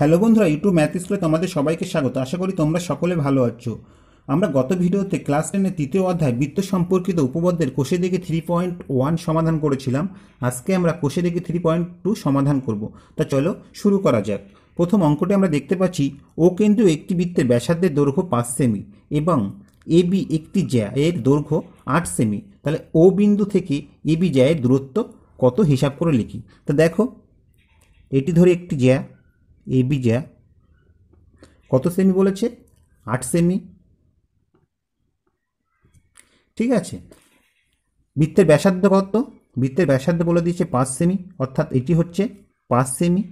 Hello বন্ধুরা YouTube math স্কুলে তোমাদের সবাইকে স্বাগত আশা করি তোমরা সকলে ভালো আছো আমরা গত ভিডিওতে ক্লাস টেনের তৃতীয় অধ্যায় বৃত্ত সম্পর্কিত উপপদ্যের কোষে দিকে থ্রি পয়েন্ট ওয়ান সমাধান করেছিলাম আজকে আমরা কোষে দিকে থ্রি পয়েন্ট টু সমাধান করব তা চলো শুরু করা যাক প্রথম অঙ্কটি আমরা দেখতে পাচ্ছি ও কেন্দ্রীয় একটি বৃত্তের ব্যাসার্ধের দৈর্ঘ্য পাঁচ সেমি এবং এ বি একটি জ্যা এর দৈর্ঘ্য আট সেমি তাহলে ও বিন্দু থেকে এ বি জ্যায়ের দূরত্ব কত হিসাব করে লিখি তা দেখো এটি ধরে একটি জ্যা এবি যা কত সেমি বলেছে আট সেমি ঠিক আছে বৃত্তের ব্যাসার্ধ কত বৃত্তের ব্যাসার্ধ বলে দিয়েছে পাঁচ সেমি অর্থাৎ এটি হচ্ছে পাঁচ সেমি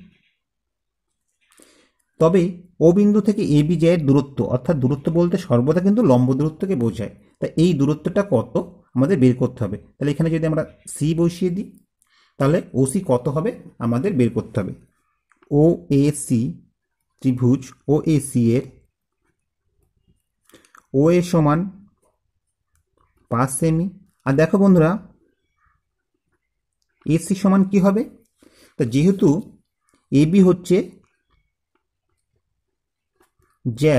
তবে ও বিন্দু থেকে এ বি জয়ের দূরত্ব অর্থাৎ দূরত্ব বলতে সর্বদা কিন্তু লম্ব দূরত্বকে বোঝায় তা এই দূরত্বটা কত আমাদের বের করতে হবে তাহলে এখানে যদি আমরা সি বসিয়ে দিই তাহলে ওসি কত হবে আমাদের বের করতে হবে ও এ সি ত্রিভুজ ও এ সি এর ওএ সমান পাঁচ সেমি আর দেখো বন্ধুরা এসি সমান কি হবে তা যেহেতু এবি হচ্ছে জ্যা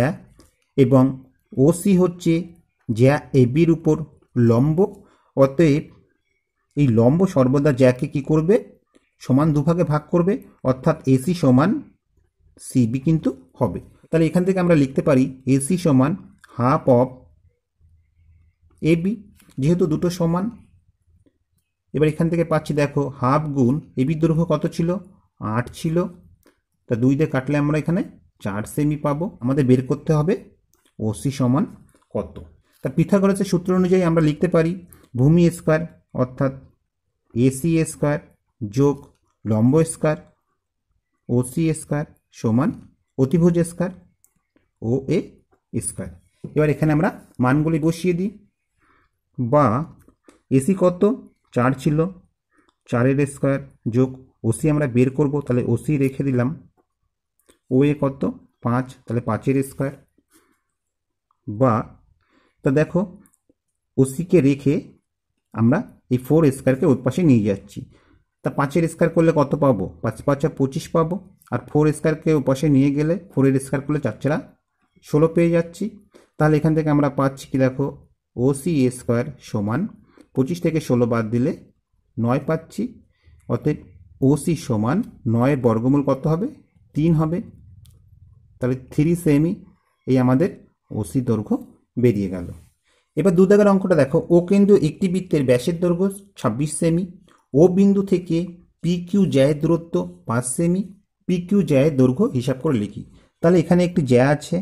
এবং ওসি হচ্ছে জ্যা এবির উপর লম্ব অতএব এই লম্ব সর্বদা জ্যাকে কি করবে সমান দুভাগে ভাগ করবে অর্থাৎ এসি সমান সিবি কিন্তু হবে তাহলে এখান থেকে আমরা লিখতে পারি এসি সমান হাফ অফ এবি যেহেতু দুটো সমান এবার এখান থেকে পাচ্ছি দেখো হাফ গুণ এবি দৈর্ঘ্য কত ছিল আট ছিল তা দুই দিয়ে কাটলে আমরা এখানে চার সেমি পাবো আমাদের বের করতে হবে ওসি সমান কত তা পিথাগোরাসের সূত্র অনুযায়ী আমরা লিখতে পারি ভূমি স্কোয়ার অর্থাৎ এসি স্কোয়ার যোগ লম্ব স্কার ও সি স্কার সমান অতিভুজ স্কার ও এ স্কার এবার এখানে আমরা মানগুলি বসিয়ে দিই বা এসি কত চার ছিল চারের স্কোয়ার যোগ ওসি আমরা বের করব তাহলে ওসি রেখে দিলাম ও এ কত পাঁচ তাহলে পাঁচের স্কোয়ার বা তা দেখো ওসিকে রেখে আমরা এই ফোর স্কোয়ারকে ওর পাশে নিয়ে যাচ্ছি তা পাঁচের স্কোয়ার করলে কত পাবো পাঁচ পাঁচ পঁচিশ পাবো আর ফোর স্কোয়ারকে পাশে নিয়ে গেলে ফোরের স্কোয়ার করলে চারচেরা ষোলো পেয়ে যাচ্ছি তাহলে এখান থেকে আমরা পাচ্ছি কি দেখো ও সি এ স্কোয়ার সমান পঁচিশ থেকে ষোলো বাদ দিলে নয় পাচ্ছি অতএব ও সি সমান নয়ের বর্গমূল কত হবে তিন হবে তাহলে থ্রি সেমি এই আমাদের সি দৈর্ঘ্য বেরিয়ে গেল এবার দুদাগের অঙ্কটা দেখো ও কিন্তু একটি বৃত্তের ব্যাসের দৈর্ঘ্য ছাব্বিশ সেমি ও বিন্দু থেকে পি কিউ জ্যায়ের দূরত্ব পাঁচ সেমি পি কিউ জ্যায়ের দৈর্ঘ্য হিসাব করে লিখি তাহলে এখানে একটি জ্যা আছে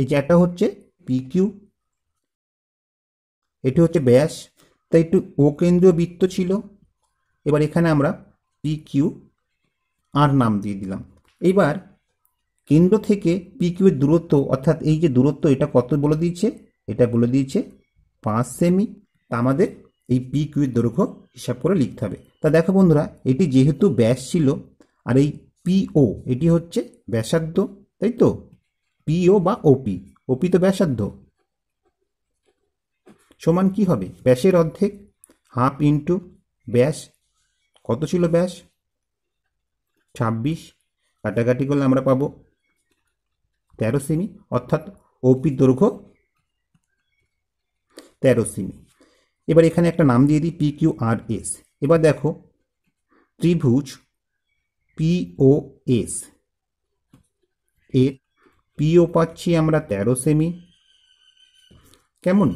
এই জ্যাটা হচ্ছে পি কিউ এটি হচ্ছে ব্যাস তাই একটু ও কেন্দ্রীয় বৃত্ত ছিল এবার এখানে আমরা পি কিউ আর নাম দিয়ে দিলাম এবার কেন্দ্র থেকে পি কিউ এর দূরত্ব অর্থাৎ এই যে দূরত্ব এটা কত বলে দিয়েছে এটা বলে দিয়েছে পাঁচ সেমি তা আমাদের এই পি কিউয়ের দৈর্ঘ্য হিসাব করে লিখতে হবে তা দেখো বন্ধুরা এটি যেহেতু ব্যাস ছিল আর এই পিও এটি হচ্ছে ব্যাসার্ধ তাই তো পিও বা ওপি ওপি তো ব্যাসার্ধ সমান কি হবে ব্যাসের অর্ধেক হাফ ইন্টু ব্যাস কত ছিল ব্যাস ছাব্বিশ কাটাকাটি করলে আমরা পাবো তেরো সেমি অর্থাৎ ওপি দৈর্ঘ্য তেরো সেমি এবার এখানে একটা নাম দিয়ে দিই পি কিউ আর এস এবার দেখো ত্রিভুজ পিও এস এর পিও পাচ্ছি আমরা তেরো সেমি কেমন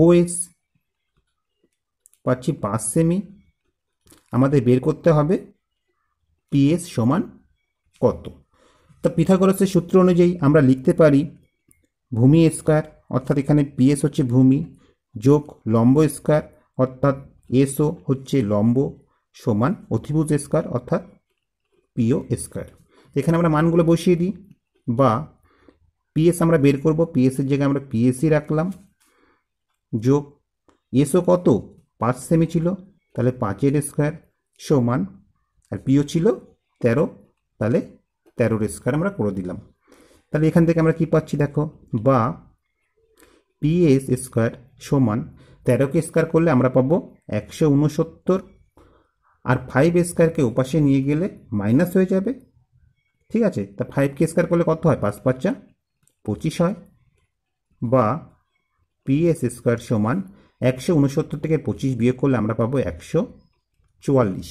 ওএস পাচ্ছি পাঁচ সেমি আমাদের বের করতে হবে পিএস সমান কত তা পিথাগোরাসের সূত্র অনুযায়ী আমরা লিখতে পারি ভূমি স্কোয়ার অর্থাৎ এখানে পিএস হচ্ছে ভূমি যোগ লম্ব স্কোয়ার অর্থাৎ এসও হচ্ছে লম্ব সমান অতিভুজ স্কোয়ার অর্থাৎ পিও স্কোয়ার এখানে আমরা মানগুলো বসিয়ে দিই বা পিএস আমরা বের করব পিএসের জায়গায় আমরা পিএসই রাখলাম যোগ এসও কত পাঁচ সেমি ছিল তাহলে পাঁচের স্কোয়ার সমান আর পিও ছিল তেরো তাহলে তেরোর স্কোয়ার আমরা করে দিলাম তাহলে এখান থেকে আমরা কি পাচ্ছি দেখো বা পিএস স্কোয়ার সমান তেরোকে স্কোয়ার করলে আমরা পাবো একশো উনসত্তর আর ফাইভ স্কোয়ারকে উপাশে নিয়ে গেলে মাইনাস হয়ে যাবে ঠিক আছে তা ফাইভকে স্কোয়ার করলে কত হয় পাঁচ পাঁচা পঁচিশ হয় বা পিএস স্কোয়ার সমান একশো উনসত্তর থেকে পঁচিশ বিয়োগ করলে আমরা পাবো একশো চুয়াল্লিশ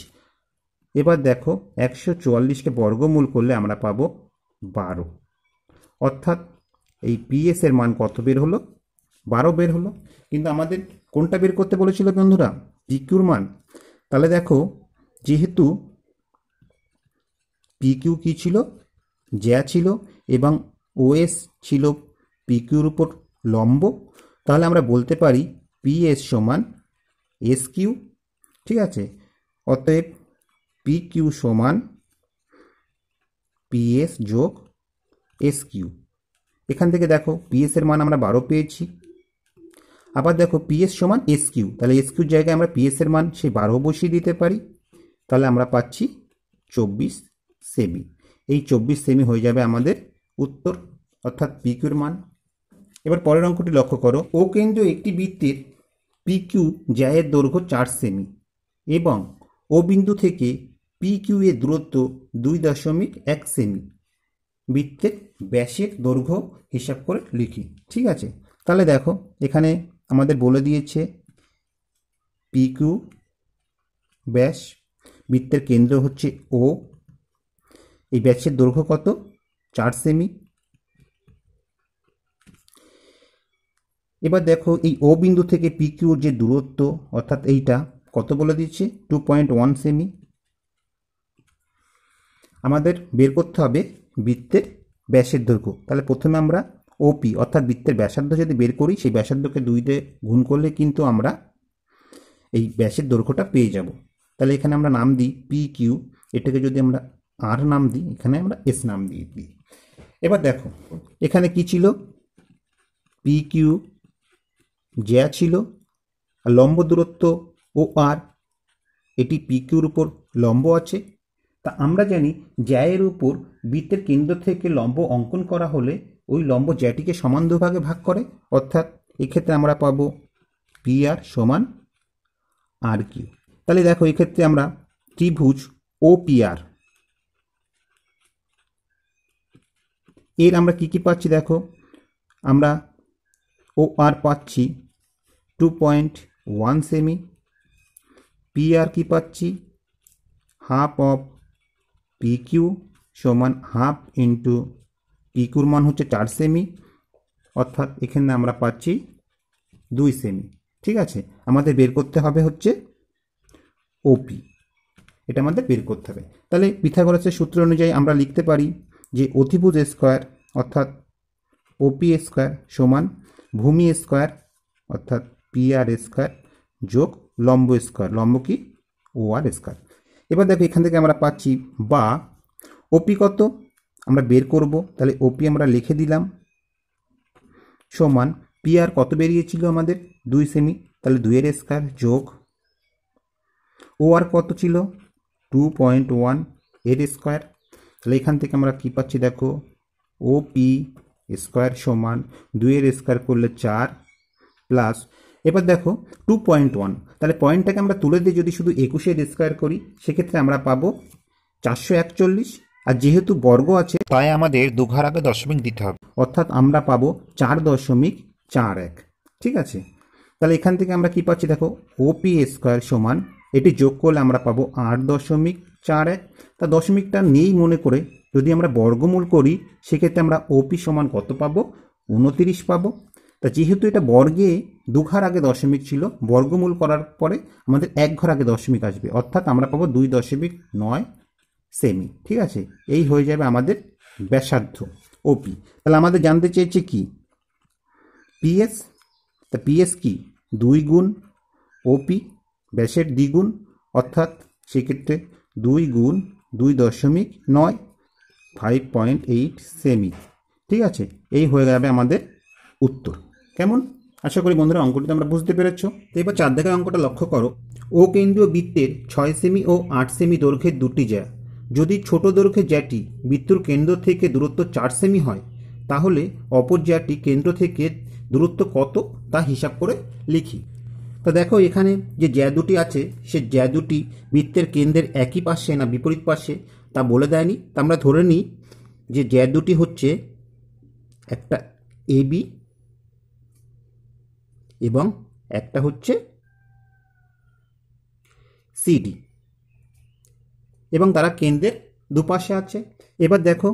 এবার দেখো একশো চুয়াল্লিশকে বর্গমূল করলে আমরা পাবো বারো অর্থাৎ এই পিএসের মান কত বের হলো বারো বের হলো কিন্তু আমাদের কোনটা বের করতে বলেছিল বন্ধুরা পিকিউর মান তাহলে দেখো যেহেতু পিকিউ কী ছিল জ্যা ছিল এবং ওএস ছিল পিকিউর উপর লম্ব তাহলে আমরা বলতে পারি পিএস সমান এস কিউ ঠিক আছে অতএব পি কিউ সমান পিএস যোগ এস কিউ এখান থেকে দেখো পিএস এর মান আমরা বারো পেয়েছি আবার দেখো পিএস সমান এস কিউ তাহলে এস কিউর জায়গায় আমরা পিএস এর মান সেই বারো বসিয়ে দিতে পারি তাহলে আমরা পাচ্ছি চব্বিশ সেমি এই চব্বিশ সেমি হয়ে যাবে আমাদের উত্তর অর্থাৎ পিকিউর মান এবার পরের অঙ্কটি লক্ষ্য করো ও কেন্দ্র একটি বৃত্তের পিকিউ জায়ের দৈর্ঘ্য চার সেমি এবং ও বিন্দু থেকে পিকিউ এর দূরত্ব দুই দশমিক এক সেমি বৃত্তের ব্যাসের দৈর্ঘ্য হিসাব করে লিখি ঠিক আছে তাহলে দেখো এখানে আমাদের বলে দিয়েছে পিকিউ ব্যাস বৃত্তের কেন্দ্র হচ্ছে ও এই ব্যাসের দৈর্ঘ্য কত চার সেমি এবার দেখো এই ও বিন্দু থেকে পিকিউর যে দূরত্ব অর্থাৎ এইটা কত বলে দিচ্ছে টু পয়েন্ট ওয়ান সেমি আমাদের বের করতে হবে বৃত্তের ব্যাসের দৈর্ঘ্য তাহলে প্রথমে আমরা ওপি অর্থাৎ বৃত্তের ব্যাসার্ধ যদি বের করি সেই ব্যাসার্ধকে দুই দিয়ে গুণ করলে কিন্তু আমরা এই ব্যাসের দৈর্ঘ্যটা পেয়ে যাব তাহলে এখানে আমরা নাম দিই পি কিউ এটাকে যদি আমরা আর নাম দিই এখানে আমরা এস নাম দিয়ে দিই এবার দেখো এখানে কি ছিল পি কিউ জ্যা ছিল আর লম্ব দূরত্ব ও আর এটি পি কিউর উপর লম্ব আছে তা আমরা জানি জ্যায়ের উপর বৃত্তের কেন্দ্র থেকে লম্ব অঙ্কন করা হলে ওই লম্ব জ্যাটিকে সমান দুভাগে ভাগ করে অর্থাৎ এক্ষেত্রে আমরা পাব পি আর সমান আর কিউ তাহলে দেখো এক্ষেত্রে আমরা ত্রিভুজ ও পি আর এর আমরা কি কি পাচ্ছি দেখো আমরা ও আর পাচ্ছি টু পয়েন্ট ওয়ান সেমি পি আর কি পাচ্ছি হাফ অফ পি কিউ সমান হাফ ইন্টু ইকুর e মান হচ্ছে চার সেমি অর্থাৎ এখানে আমরা পাচ্ছি দুই সেমি ঠিক আছে আমাদের বের করতে হবে হচ্ছে ওপি এটা আমাদের বের করতে হবে তাহলে পিথাগোরাসের সূত্র অনুযায়ী আমরা লিখতে পারি যে অধিভুজ স্কোয়ার অর্থাৎ ওপি স্কোয়ার সমান ভূমি স্কোয়ার অর্থাৎ পিআর স্কোয়ার যোগ লম্ব স্কোয়ার লম্ব কি ও আর স্কোয়ার এবার দেখো এখান থেকে আমরা পাচ্ছি বা ওপি কত আমরা বের করব তাহলে ওপি আমরা লিখে দিলাম সমান পি আর কত বেরিয়েছিল আমাদের দুই সেমি তাহলে দুইয়ের স্কোয়ার যোগ ও আর কত ছিল টু পয়েন্ট ওয়ান এর স্কোয়ার তাহলে এখান থেকে আমরা কী পাচ্ছি দেখো ও পি স্কোয়ার সমান দুইয়ের স্কোয়ার করলে চার প্লাস এবার দেখো টু পয়েন্ট ওয়ান তাহলে পয়েন্টটাকে আমরা তুলে দিয়ে যদি শুধু একুশের স্কোয়ার করি সেক্ষেত্রে আমরা পাবো চারশো একচল্লিশ আর যেহেতু বর্গ আছে তাই আমাদের দুঘর আগে দশমিক দিতে হবে অর্থাৎ আমরা পাবো চার দশমিক চার এক ঠিক আছে তাহলে এখান থেকে আমরা কি পাচ্ছি দেখো ওপি স্কোয়ার সমান এটি যোগ করলে আমরা পাবো আট দশমিক চার এক তা দশমিকটা নেই মনে করে যদি আমরা বর্গমূল করি সেক্ষেত্রে আমরা ওপি সমান কত পাবো উনতিরিশ পাবো তা যেহেতু এটা বর্গে দুঘর আগে দশমিক ছিল বর্গমূল করার পরে আমাদের এক ঘর আগে দশমিক আসবে অর্থাৎ আমরা পাবো দুই দশমিক নয় সেমি ঠিক আছে এই হয়ে যাবে আমাদের ব্যাসার্ধ ওপি তাহলে আমাদের জানতে চেয়েছে কি পিএস তা পিএস কি দুই গুণ ওপি ব্যাসের দ্বিগুণ অর্থাৎ সেক্ষেত্রে দুই গুণ দুই দশমিক নয় ফাইভ পয়েন্ট এইট সেমি ঠিক আছে এই হয়ে যাবে আমাদের উত্তর কেমন আশা করি বন্ধুরা অঙ্কটি তো আমরা বুঝতে পেরেছ এবার চার দেখায় অঙ্কটা লক্ষ্য করো ও কেন্দ্রীয় বৃত্তের ছয় সেমি ও আট সেমি দৈর্ঘ্যের দুটি জায়গা যদি ছোট দৈর্ঘ্যের জ্যাটি বৃত্তুর কেন্দ্র থেকে দূরত্ব চার সেমি হয় তাহলে অপর জ্যাটি কেন্দ্র থেকে দূরত্ব কত তা হিসাব করে লিখি তো দেখো এখানে যে জ্যা দুটি আছে সে জ্যা দুটি বৃত্তের কেন্দ্রের একই পাশে না বিপরীত পাশে তা বলে দেয়নি তা আমরা ধরে নিই যে জ্যা দুটি হচ্ছে একটা এবি এবং একটা হচ্ছে সিডি এবং তারা কেন্দ্রের দুপাশে আছে এবার দেখো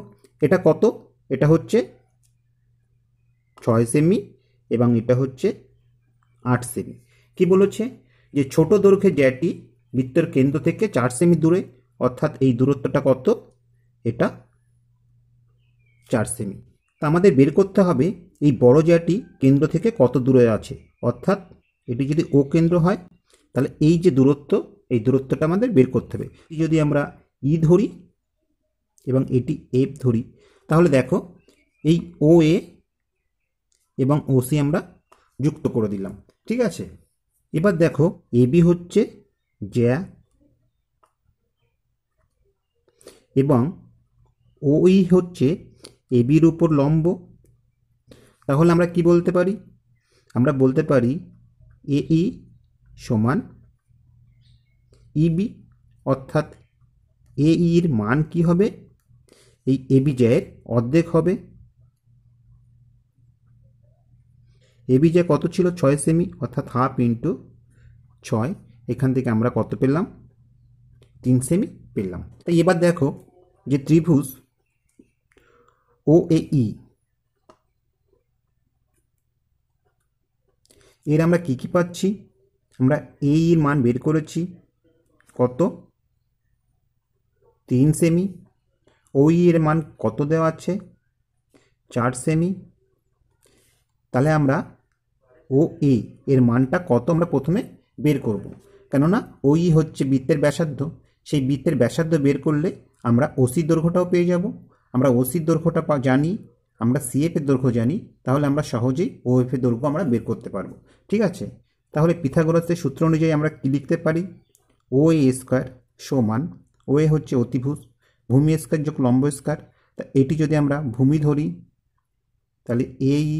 এটা কত এটা হচ্ছে ছয় সেমি এবং এটা হচ্ছে আট সেমি কি বলেছে যে ছোট দৈর্ঘ্যের জ্যাটি বৃত্তের কেন্দ্র থেকে চার সেমি দূরে অর্থাৎ এই দূরত্বটা কত এটা চার সেমি তা আমাদের বের করতে হবে এই বড় জ্যাটি কেন্দ্র থেকে কত দূরে আছে অর্থাৎ এটি যদি ও কেন্দ্র হয় তাহলে এই যে দূরত্ব এই দূরত্বটা আমাদের বের করতে হবে যদি আমরা ই ধরি এবং এটি এফ ধরি তাহলে দেখো এই ও এ এবং ও সি আমরা যুক্ত করে দিলাম ঠিক আছে এবার দেখো এ বি হচ্ছে জ্যা এবং ও ই হচ্ছে এ বির উপর লম্ব তাহলে আমরা কি বলতে পারি আমরা বলতে পারি এ ই সমান ইবি অর্থাৎ এ ইর মান কি হবে এই বি জয়ের অর্ধেক হবে এবি জয় কত ছিল ছয় সেমি অর্থাৎ হাফ ইন্টু ছয় এখান থেকে আমরা কত পেলাম তিন সেমি পেলাম তাই এবার দেখো যে ত্রিভুজ ও এ ই এর আমরা কী কী পাচ্ছি আমরা এ ইর মান বের করেছি কত তিন সেমি ওই এর মান কত দেওয়া আছে চার সেমি তাহলে আমরা ও এ এর মানটা কত আমরা প্রথমে বের করব। কেননা ওই হচ্ছে বৃত্তের ব্যাসার্ধ সেই বৃত্তের ব্যাসার্ধ বের করলে আমরা ওসির দৈর্ঘ্যটাও পেয়ে যাব আমরা ওসির দৈর্ঘ্যটা জানি আমরা সিএফের দৈর্ঘ্য জানি তাহলে আমরা সহজেই ও এফের দৈর্ঘ্য আমরা বের করতে পারবো ঠিক আছে তাহলে পিথাগোরাসের সূত্র অনুযায়ী আমরা কী লিখতে পারি ও এ স্কোয়ার সমান ও এ হচ্ছে অতিভুজ ভূমি স্কোয়ার যোগ লম্ব স্কোয়ার তা এটি যদি আমরা ভূমি ধরি তাহলে এ ই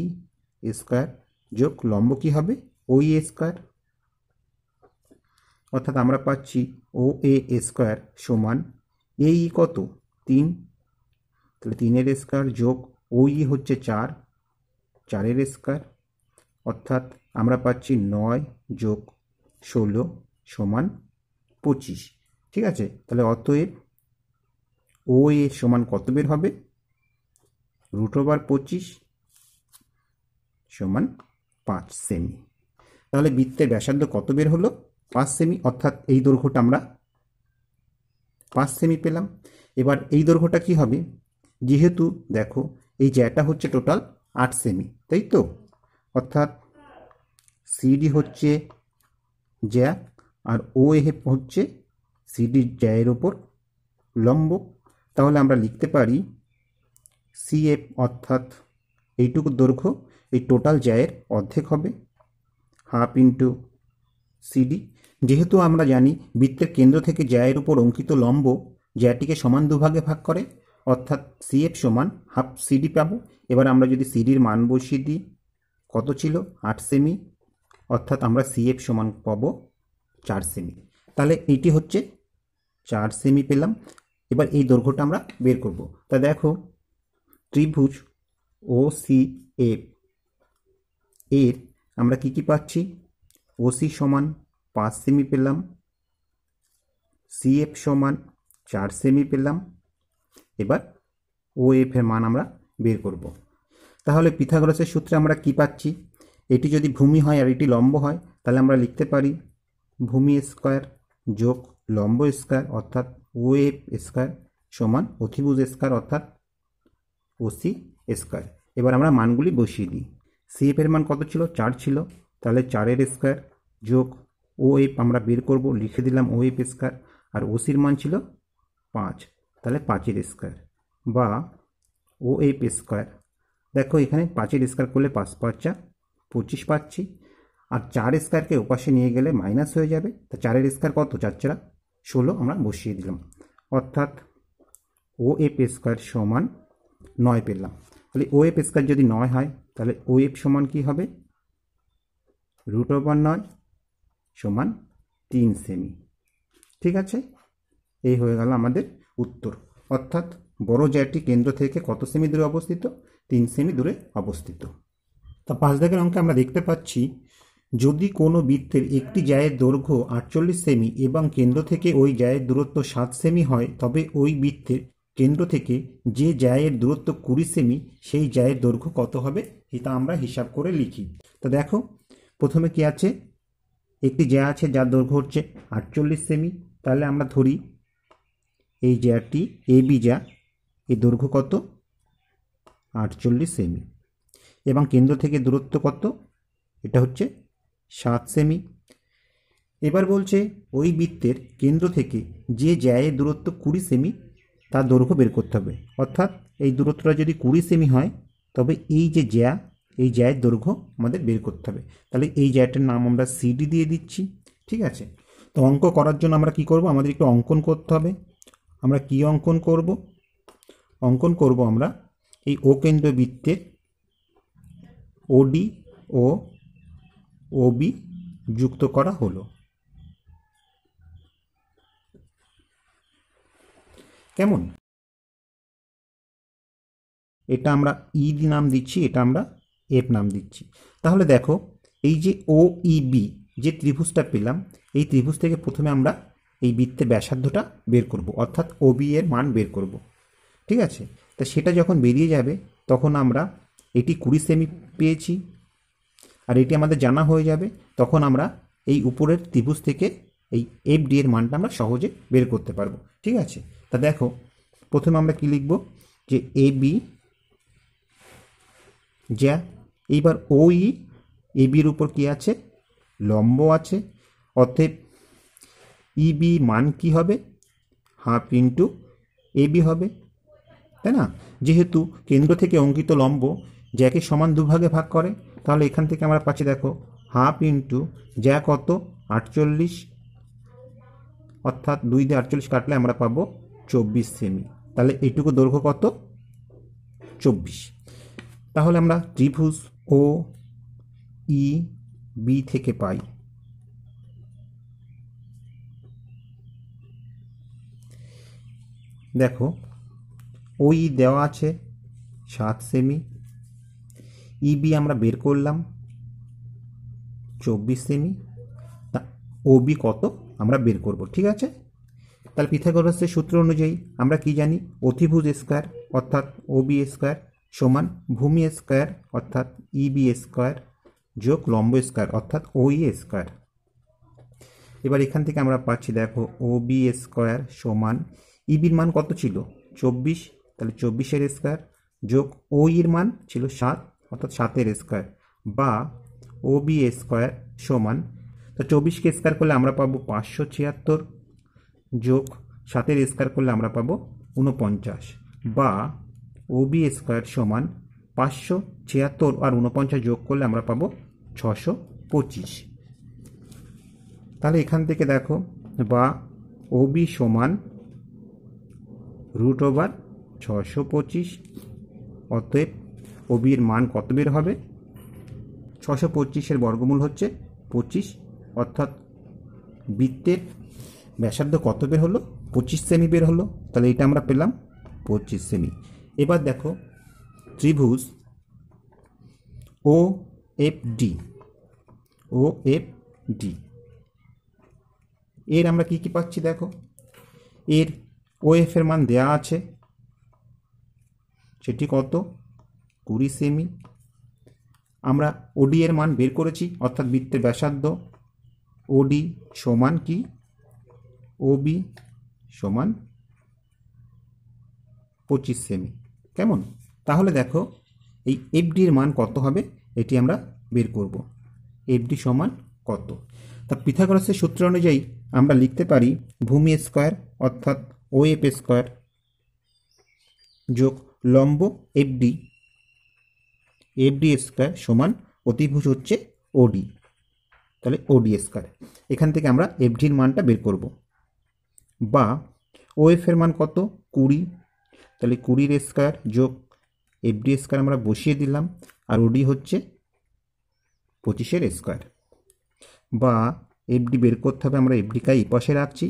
স্কোয়ার যোগ লম্ব কী হবে ও ই স্কোয়ার অর্থাৎ আমরা পাচ্ছি ও এ স্কোয়ার সমান এ ই কত তিন তাহলে তিনের স্কোয়ার যোগ ও ই হচ্ছে চার চারের স্কোয়ার অর্থাৎ আমরা পাচ্ছি নয় যোগ ষোলো সমান পঁচিশ ঠিক আছে তাহলে অতএব ও এর সমান কত বের হবে রুট ওভার পঁচিশ সমান পাঁচ সেমি তাহলে বৃত্তের ব্যাসার্ধ কত বের হলো পাঁচ সেমি অর্থাৎ এই দৈর্ঘ্যটা আমরা পাঁচ সেমি পেলাম এবার এই দৈর্ঘ্যটা কি হবে যেহেতু দেখো এই জ্যাটা হচ্ছে টোটাল আট সেমি তাই তো অর্থাৎ সিডি হচ্ছে জ্যা আর ও হচ্ছে সিডির জায়ের ওপর লম্ব তাহলে আমরা লিখতে পারি সিএফ অর্থাৎ এইটুকু দৈর্ঘ্য এই টোটাল জায়ের অর্ধেক হবে হাফ ইন্টু সিডি যেহেতু আমরা জানি বৃত্তের কেন্দ্র থেকে জায়ের উপর অঙ্কিত লম্ব জ্যাটিকে সমান দুভাগে ভাগ করে অর্থাৎ সিএফ সমান হাফ সিডি পাবো এবার আমরা যদি সিডির মান বসিয়ে দিই কত ছিল আট সেমি অর্থাৎ আমরা সিএফ সমান পাবো চার সেমি তাহলে এটি হচ্ছে চার সেমি পেলাম এবার এই দৈর্ঘ্যটা আমরা বের করব তা দেখো ত্রিভুজ ও সি এফ এর আমরা কি কি পাচ্ছি ওসি সমান পাঁচ সেমি পেলাম সিএফ সমান চার সেমি পেলাম এবার ও এফ মান আমরা বের করব তাহলে পিথাগোরাসের সূত্রে আমরা কি পাচ্ছি এটি যদি ভূমি হয় আর এটি লম্ব হয় তাহলে আমরা লিখতে পারি ভূমি স্কোয়ার যোগ লম্ব স্কোয়ার অর্থাৎ ও স্কোয়ার সমান অথিভুজ স্কোয়ার অর্থাৎ ওসি স্কোয়ার এবার আমরা মানগুলি বসিয়ে দিই সিএফ মান কত ছিল চার ছিল তাহলে চারের স্কোয়ার যোগ ও আমরা বের করব লিখে দিলাম ও স্কোয়ার আর ওসির মান ছিল পাঁচ তাহলে পাঁচের স্কোয়ার বা ও স্কোয়ার দেখো এখানে পাঁচের স্কোয়ার করলে পাঁচ পাঁচা পঁচিশ পাচ্ছি আর চার স্কোয়ারকে ওপাশে নিয়ে গেলে মাইনাস হয়ে যাবে তা চারের স্কোয়ার কত চার চারা ষোলো আমরা বসিয়ে দিলাম অর্থাৎ ও এফ স্কোয়ার সমান নয় পেলাম তাহলে ও এফ স্কোয়ার যদি নয় হয় তাহলে ও এফ সমান কী হবে রুট ওভার নয় সমান তিন সেমি ঠিক আছে এই হয়ে গেল আমাদের উত্তর অর্থাৎ বড় জায়গাটি কেন্দ্র থেকে কত সেমি দূরে অবস্থিত তিন সেমি দূরে অবস্থিত তা পাঁচ দাগের অঙ্কে আমরা দেখতে পাচ্ছি যদি কোনো বৃত্তের একটি জায়ের দৈর্ঘ্য আটচল্লিশ সেমি এবং কেন্দ্র থেকে ওই জায়ের দূরত্ব সাত সেমি হয় তবে ওই বৃত্তের কেন্দ্র থেকে যে জায়ের দূরত্ব কুড়ি সেমি সেই জায়ের দৈর্ঘ্য কত হবে তা আমরা হিসাব করে লিখি তো দেখো প্রথমে কি আছে একটি জ্যা আছে যার দৈর্ঘ্য হচ্ছে আটচল্লিশ সেমি তাহলে আমরা ধরি এই জ্যাটি এ বি জ্যা এর দৈর্ঘ্য কত আটচল্লিশ সেমি এবং কেন্দ্র থেকে দূরত্ব কত এটা হচ্ছে সাত সেমি এবার বলছে ওই বৃত্তের কেন্দ্র থেকে যে জ্যায়ের দূরত্ব কুড়ি সেমি তার দৈর্ঘ্য বের করতে হবে অর্থাৎ এই দূরত্বটা যদি কুড়ি সেমি হয় তবে এই যে জ্যা এই জ্যায়ের দৈর্ঘ্য আমাদের বের করতে হবে তাহলে এই জ্যাটার নাম আমরা সিডি দিয়ে দিচ্ছি ঠিক আছে তো অঙ্ক করার জন্য আমরা কি করব আমাদের একটু অঙ্কন করতে হবে আমরা কি অঙ্কন করব অঙ্কন করব আমরা এই ও কেন্দ্র বৃত্তের ওডি ও ওবি যুক্ত করা হলো কেমন এটা আমরা ডি নাম দিচ্ছি এটা আমরা এফ নাম দিচ্ছি তাহলে দেখো এই যে ও বি যে ত্রিভুজটা পেলাম এই ত্রিভুজ থেকে প্রথমে আমরা এই বৃত্তের ব্যাসার্ধটা বের করব অর্থাৎ ওবি এর মান বের করব ঠিক আছে তা সেটা যখন বেরিয়ে যাবে তখন আমরা এটি কুড়ি সেমি পেয়েছি আর এটি আমাদের জানা হয়ে যাবে তখন আমরা এই উপরের ত্রিভুজ থেকে এই এফ ডি এর মানটা আমরা সহজে বের করতে পারবো ঠিক আছে তা দেখো প্রথমে আমরা কি লিখব যে এ বি যা এইবার ওই এ বির উপর কি আছে লম্ব আছে অর্থেব ইবি e মান কি হবে হাফ ইন্টু বি হবে তাই না যেহেতু কেন্দ্র থেকে অঙ্কিত লম্ব জ্যাকে সমান দুভাগে ভাগ করে তাহলে এখান থেকে আমরা পাচ্ছি দেখো হাফ ইন্টু জ্যা কত আটচল্লিশ অর্থাৎ দুই দিয়ে আটচল্লিশ কাটলে আমরা পাবো চব্বিশ সেমি তাহলে এইটুকু দৈর্ঘ্য কত চব্বিশ তাহলে আমরা ত্রিভুজ ও ই বি থেকে পাই দেখো ওই e দেওয়া আছে সাত সেমি ইবি e আমরা বের করলাম চব্বিশ সেমি তা ওবি কত আমরা বের করব ঠিক আছে তাহলে পিথাগোরাসের সূত্র অনুযায়ী আমরা কি জানি অতিভুজ স্কোয়ার অর্থাৎ ওবি স্কোয়ার সমান ভূমি স্কোয়ার অর্থাৎ ইবি e স্কোয়ার যোগ লম্ব স্কোয়ার অর্থাৎ ওই e স্কোয়ার এবার এখান থেকে আমরা পাচ্ছি দেখো ওবি স্কোয়ার সমান ইবির মান কত ছিল চব্বিশ তাহলে চব্বিশের স্কোয়ার যোগ ওইয়ের মান ছিল সাত অর্থাৎ সাতের স্কোয়ার বা ও বি স্কোয়ার সমান তো চব্বিশকে স্কোয়ার করলে আমরা পাবো পাঁচশো ছিয়াত্তর যোগ সাতের স্কোয়ার করলে আমরা পাবো উনপঞ্চাশ বা ও বি স্কোয়ার সমান পাঁচশো ছিয়াত্তর আর ঊনপঞ্চাশ যোগ করলে আমরা পাবো ছশো পঁচিশ তাহলে এখান থেকে দেখো বা ও বি সমান রুট ওভার ছশো পঁচিশ অতএব ও বির মান কত বের হবে ছশো পঁচিশের বর্গমূল হচ্ছে পঁচিশ অর্থাৎ বৃত্তের ব্যাসার্ধ কত বের হলো পঁচিশ সেমি বের হলো তাহলে এটা আমরা পেলাম পঁচিশ সেমি এবার দেখো ত্রিভুজ O F D O F D এর আমরা কি কি পাচ্ছি দেখো এর ও এর মান দেয়া আছে সেটি কত কুড়ি সেমি আমরা ওডি এর মান বের করেছি অর্থাৎ বৃত্তের ব্যাসার্ধ ওডি সমান কি ওবি সমান পঁচিশ সেমি কেমন তাহলে দেখো এই এফডি এর মান কত হবে এটি আমরা বের করব এফডি সমান কত তা পিথাগরাসের সূত্র অনুযায়ী আমরা লিখতে পারি ভূমি স্কোয়ার অর্থাৎ ও এফ স্কোয়ার যোগ লম্ব এফডি এফডি স্কোয়ার সমান অতিভুজ হচ্ছে ওডি তাহলে ওডি স্কোয়ার এখান থেকে আমরা এফডির মানটা বের করব বা ও এর মান কত কুড়ি তাহলে কুড়ির স্কোয়ার যোগ এফডি স্কোয়ার আমরা বসিয়ে দিলাম আর ওডি হচ্ছে পঁচিশের স্কোয়ার বা এফডি বের করতে হবে আমরা এফডিকাই এপাশে রাখছি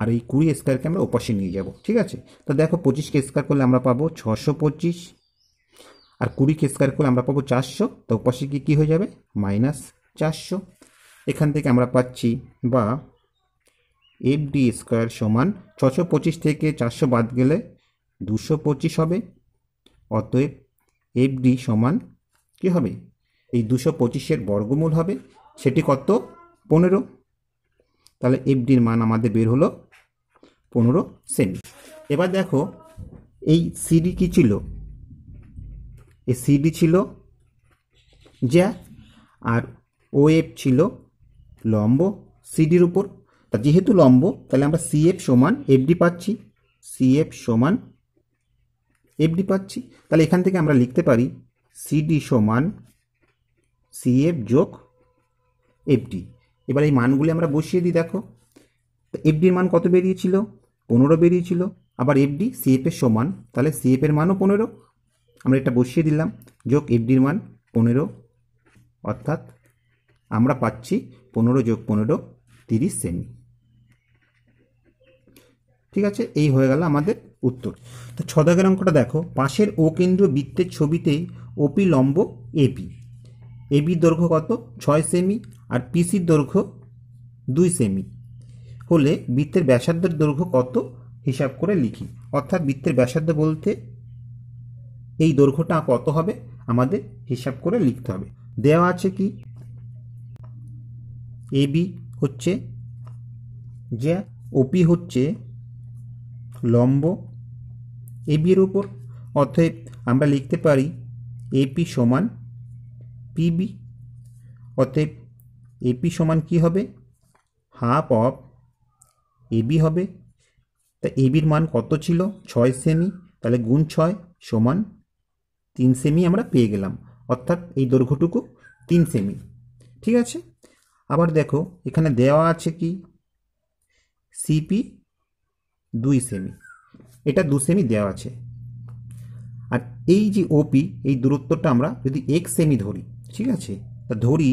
আর এই কুড়ি স্কোয়ারকে আমরা ওপাশে নিয়ে যাব ঠিক আছে তো দেখো পঁচিশকে স্কোয়ার করলে আমরা পাবো ছশো পঁচিশ আর কে স্কোয়ার করে আমরা পাবো চারশো তো পাশে কি কী হয়ে যাবে মাইনাস চারশো এখান থেকে আমরা পাচ্ছি বা এফ ডি স্কোয়ার সমান ছশো পঁচিশ থেকে চারশো বাদ গেলে দুশো পঁচিশ হবে অতএব এফ ডি সমান কী হবে এই দুশো পঁচিশের বর্গমূল হবে সেটি কত পনেরো তাহলে এফ ডির মান আমাদের বের হলো পনেরো সেমি এবার দেখো এই সিডি কী ছিল এ সিডি ছিল জ্যা আর ওএফ ছিল লম্ব সিডির উপর তা যেহেতু লম্ব তাহলে আমরা সিএফ সমান এফডি পাচ্ছি সিএফ সমান এফডি পাচ্ছি তাহলে এখান থেকে আমরা লিখতে পারি সিডি সমান সিএফ যোগ এফডি এবার এই মানগুলি আমরা বসিয়ে দিই দেখো তো এফডির মান কত বেরিয়েছিল পনেরো বেরিয়েছিল আবার এফডি সিএফের সমান তাহলে সিএফের মানও পনেরো আমরা এটা বসিয়ে দিলাম যোগ এফডির মান পনেরো অর্থাৎ আমরা পাচ্ছি পনেরো যোগ পনেরো তিরিশ সেমি ঠিক আছে এই হয়ে গেল আমাদের উত্তর তো ছদাগের অঙ্কটা দেখো পাশের ও কেন্দ্র বৃত্তের ছবিতে ওপি লম্ব এপি এবি দৈর্ঘ্য কত ছয় সেমি আর পিসির দৈর্ঘ্য দুই সেমি হলে বৃত্তের ব্যাসার্ধের দৈর্ঘ্য কত হিসাব করে লিখি অর্থাৎ বৃত্তের ব্যাসার্ধ বলতে এই দৈর্ঘ্যটা কত হবে আমাদের হিসাব করে লিখতে হবে দেওয়া আছে কি এবি হচ্ছে যে ওপি হচ্ছে লম্ব এ বির উপর অতএব আমরা লিখতে পারি এপি সমান পিবি অতএব এপি সমান কি হবে হাফ অফ এবি হবে তা এবির মান কত ছিল ছয় সেমি তাহলে গুণ ছয় সমান তিন সেমি আমরা পেয়ে গেলাম অর্থাৎ এই দৈর্ঘ্যটুকু তিন সেমি ঠিক আছে আবার দেখো এখানে দেওয়া আছে কি সিপি দুই সেমি এটা দু সেমি দেওয়া আছে আর এই যে ওপি এই দূরত্বটা আমরা যদি এক সেমি ধরি ঠিক আছে তা ধরি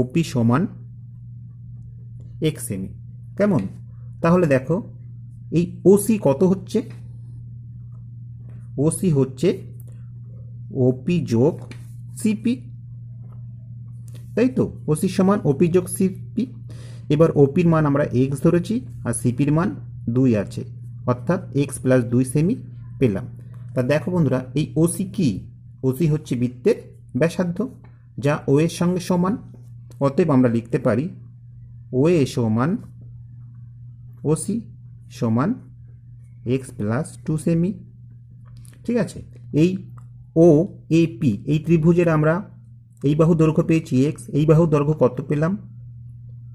ওপি সমান এক সেমি কেমন তাহলে দেখো এই ওসি কত হচ্ছে ওসি হচ্ছে ওপি যোগ সিপি তাই তো ওসি সমান ওপি যোগ সিপি এবার ওপির মান আমরা এক্স ধরেছি আর সিপির মান দুই আছে অর্থাৎ এক্স প্লাস দুই সেমি পেলাম তা দেখো বন্ধুরা এই ওসি কি ওসি হচ্ছে বৃত্তের ব্যাসার্ধ যা ও এর সঙ্গে সমান অতএব আমরা লিখতে পারি ও এ সমান ওসি সমান এক্স প্লাস টু সেমি ঠিক আছে এই ও এ পি এই ত্রিভুজের আমরা এই বাহু দৈর্ঘ্য পেয়েছি এক্স এই বাহু দৈর্ঘ্য কত পেলাম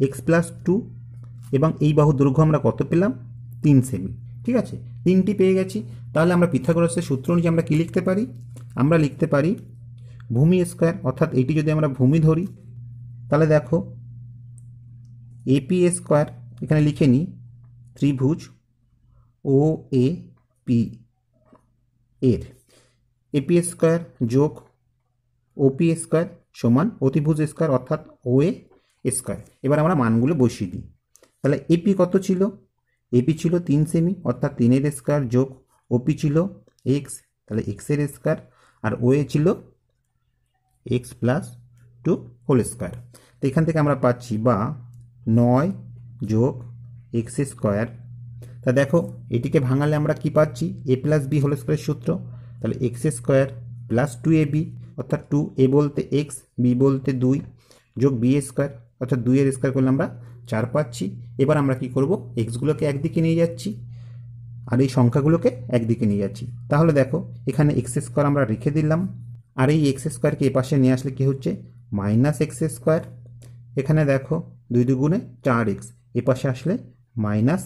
এক্স প্লাস টু এবং এই বাহু দৈর্ঘ্য আমরা কত পেলাম তিন সেমি ঠিক আছে তিনটি পেয়ে গেছি তাহলে আমরা পিথাগোরাসের সূত্র অনুযায়ী আমরা কী লিখতে পারি আমরা লিখতে পারি ভূমি স্কোয়ার অর্থাৎ এটি যদি আমরা ভূমি ধরি তাহলে দেখো এপি স্কোয়ার এখানে লিখে নিই ত্রিভুজ ও এ পি এর এপি স্কোয়ার যোগ ওপি স্কোয়ার সমান অতিভুজ স্কোয়ার অর্থাৎ ও স্কোয়ার এবার আমরা মানগুলো বসিয়ে দিই তাহলে এপি কত ছিল এপি ছিল তিন সেমি অর্থাৎ তিনের স্কোয়ার যোগ ওপি ছিল এক্স তাহলে এক্সের স্কোয়ার আর ও ছিল x plus two whole square তো এখান থেকে আমরা পাচ্ছি বা নয় যোগ এক্স স্কোয়ার তা দেখো এটিকে ভাঙালে আমরা কি পাচ্ছি এ প্লাস বি হোল স্কোয়ারের সূত্র তাহলে x square plus two A B অর্থাৎ টু এ বলতে এক্স বি বলতে দুই যোগ বি স্কোয়ার অর্থাৎ দুইয়ের স্কোয়ার করলে আমরা চার পাচ্ছি এবার আমরা কি করব এক্সগুলোকে একদিকে নিয়ে যাচ্ছি আর এই সংখ্যাগুলোকে একদিকে নিয়ে যাচ্ছি তাহলে দেখো এখানে এক্স স্কোয়ার আমরা রেখে দিলাম আর এই এক্স স্কোয়ারকে এ পাশে নিয়ে আসলে কি হচ্ছে মাইনাস এক্স স্কোয়ার এখানে দেখো দুই দুগুণে চার এক্স এ পাশে আসলে মাইনাস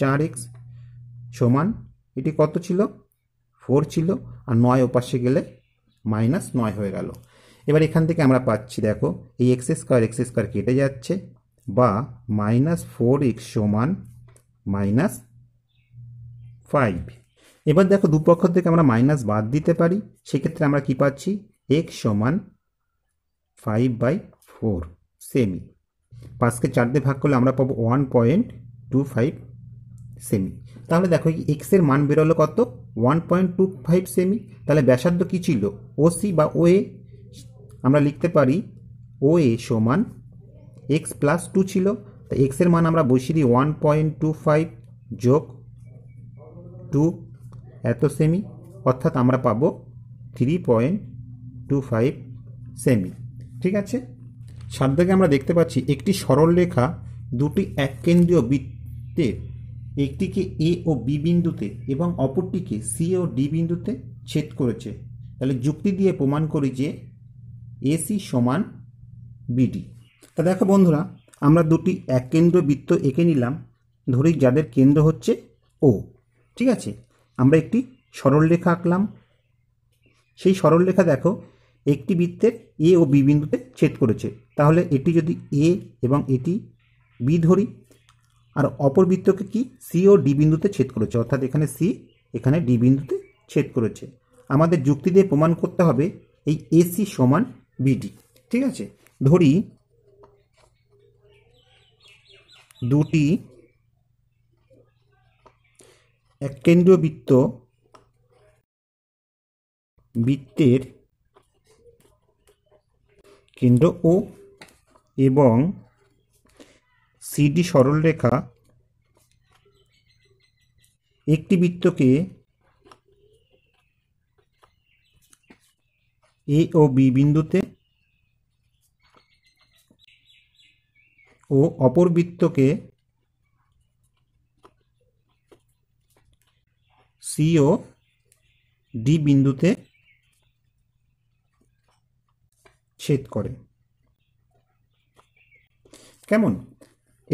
চার এক্স সমান এটি কত ছিল ফোর ছিল আর নয় ওপাশে গেলে মাইনাস নয় হয়ে গেল এবার এখান থেকে আমরা পাচ্ছি দেখো এই এক্স স্কোয়ার এক্স স্কোয়ার কেটে যাচ্ছে বা মাইনাস ফোর এক্স সমান মাইনাস ফাইভ এবার দেখো দুপক্ষ থেকে আমরা মাইনাস বাদ দিতে পারি সেক্ষেত্রে আমরা কি পাচ্ছি এক্স সমান ফাইভ বাই ফোর সেমি পাঁচকে চার দিয়ে ভাগ করলে আমরা পাবো ওয়ান পয়েন্ট টু ফাইভ সেমি তাহলে দেখো এক্স এর মান বেরোলো কত ওয়ান পয়েন্ট টু ফাইভ সেমি তাহলে ব্যাসার্ধ কী ছিল ও সি বা ও এ আমরা লিখতে পারি ও এ সমান এক্স প্লাস টু ছিল তা এক্স এর মান আমরা বসিয়ে দিই ওয়ান পয়েন্ট টু ফাইভ যোগ টু এত সেমি অর্থাৎ আমরা পাবো থ্রি পয়েন্ট টু ফাইভ সেমি ঠিক আছে সাত আমরা দেখতে পাচ্ছি একটি সরল রেখা দুটি কেন্দ্রীয় বৃত্তের একটিকে এ ও বি বিন্দুতে এবং অপরটিকে সি ও ডি বিন্দুতে ছেদ করেছে তাহলে যুক্তি দিয়ে প্রমাণ করি যে এসি সমান বিডি তা দেখো বন্ধুরা আমরা দুটি এক কেন্দ্র বৃত্ত এঁকে নিলাম ধরি যাদের কেন্দ্র হচ্ছে ও ঠিক আছে আমরা একটি সরলরেখা আঁকলাম সেই সরলরেখা দেখো একটি বৃত্তের এ ও বি বিন্দুতে ছেদ করেছে তাহলে এটি যদি এ এবং এটি বি ধরি আর অপর বৃত্তকে কি সি ও ডি বিন্দুতে ছেদ করেছে অর্থাৎ এখানে সি এখানে ডি বিন্দুতে ছেদ করেছে আমাদের যুক্তি দিয়ে প্রমাণ করতে হবে এই এসি সমান বিডি ঠিক আছে ধরি দুটি এক কেন্দ্রীয় বৃত্ত বৃত্তের কেন্দ্র ও এবং সিডি সরলরেখা একটি বৃত্তকে এ ও বি বিন্দুতে ও অপর বৃত্তকে সি ও ডি বিন্দুতে ছেদ করে কেমন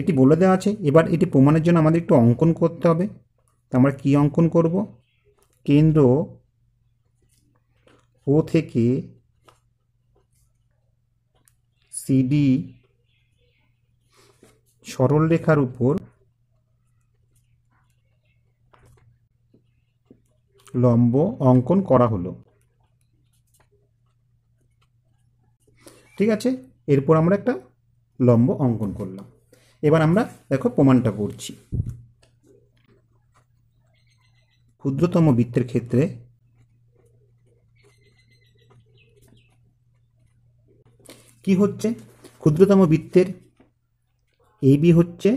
এটি বলে দেওয়া আছে এবার এটি প্রমাণের জন্য আমাদের একটু অঙ্কন করতে হবে তো আমরা কী অঙ্কন করব কেন্দ্র ও থেকে সিডি সরল রেখার উপর লম্ব অঙ্কন করা হলো ঠিক আছে এরপর আমরা একটা লম্ব অঙ্কন করলাম এবার আমরা দেখো প্রমাণটা করছি ক্ষুদ্রতম বৃত্তের ক্ষেত্রে কি হচ্ছে ক্ষুদ্রতম বৃত্তের এই বি হচ্ছে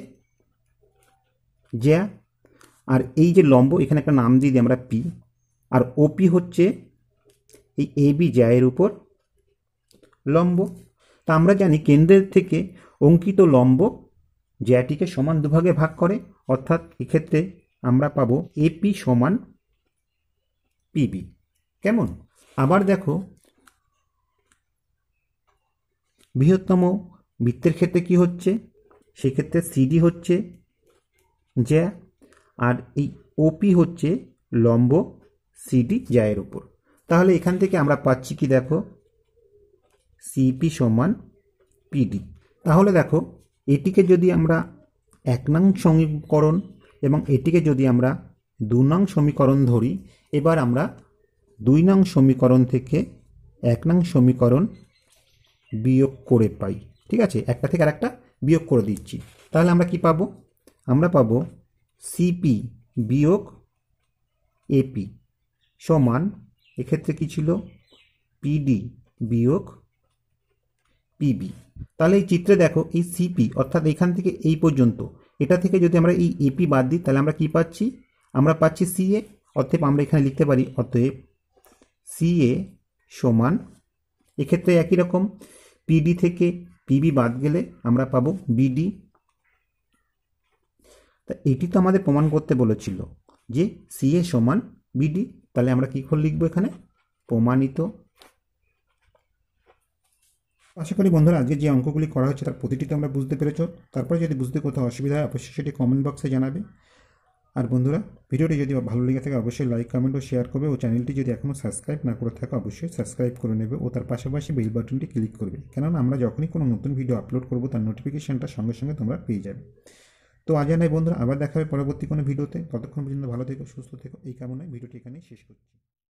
জ্যা আর এই যে লম্ব এখানে একটা নাম দিয়ে দিই আমরা পি আর ওপি হচ্ছে এই এ বি জ্যায়ের উপর লম্ব তা আমরা জানি কেন্দ্রের থেকে অঙ্কিত লম্ব জ্যাটিকে সমান দুভাগে ভাগ করে অর্থাৎ এক্ষেত্রে আমরা পাব এপি সমান পিবি কেমন আবার দেখো বৃহত্তম বৃত্তের ক্ষেত্রে কি হচ্ছে সেক্ষেত্রে সিডি হচ্ছে জ্যা আর এই ওপি হচ্ছে লম্ব সিডি জ্যায়ের ওপর তাহলে এখান থেকে আমরা পাচ্ছি কি দেখো সিপি সমান পিডি তাহলে দেখো এটিকে যদি আমরা এক নং সমীকরণ এবং এটিকে যদি আমরা দু নং সমীকরণ ধরি এবার আমরা দুই নং সমীকরণ থেকে এক নং সমীকরণ বিয়োগ করে পাই ঠিক আছে একটা থেকে আরেকটা বিয়োগ করে দিচ্ছি তাহলে আমরা কি পাবো আমরা পাবো সিপি বিয়োগ এপি সমান এক্ষেত্রে কি ছিল পিডি বিয়োগ পিবি তাহলে এই চিত্রে দেখো এই সিপি অর্থাৎ এখান থেকে এই পর্যন্ত এটা থেকে যদি আমরা এই এপি বাদ দিই তাহলে আমরা কি পাচ্ছি আমরা পাচ্ছি সিএ অতএব আমরা এখানে লিখতে পারি অতএব সিএ সমান এক্ষেত্রে একই রকম পিডি থেকে পিবি বাদ গেলে আমরা পাবো বিডি তা এটি তো আমাদের প্রমাণ করতে বলেছিল যে সিএ সমান বিডি তাহলে আমরা কী করে লিখবো এখানে প্রমাণিত আশা করি বন্ধুরা আজকে যে অঙ্কগুলি করা হচ্ছে তার প্রতিটি তোমরা বুঝতে পেরেছ তারপরে যদি বুঝতে কোথাও অসুবিধা হয় অবশ্যই সেটি কমেন্ট বক্সে জানাবে আর বন্ধুরা ভিডিওটি যদি ভালো লেগে থাকে অবশ্যই লাইক কমেন্ট ও শেয়ার করবে ও চ্যানেলটি যদি এখনও সাবস্ক্রাইব না করে থাকে অবশ্যই সাবস্ক্রাইব করে নেবে ও তার পাশাপাশি বেল বাটনটি ক্লিক করবে কেননা আমরা যখনই কোনো নতুন ভিডিও আপলোড করবো তার নোটিফিকেশানটা সঙ্গে সঙ্গে তোমরা পেয়ে যাবে তো আজ আর নাই বন্ধুরা আবার দেখা হবে পরবর্তী কোনো ভিডিওতে ততক্ষণ পর্যন্ত ভালো থেকো সুস্থ থেকো এই কামনায় ভিডিওটি এখানেই শেষ করছি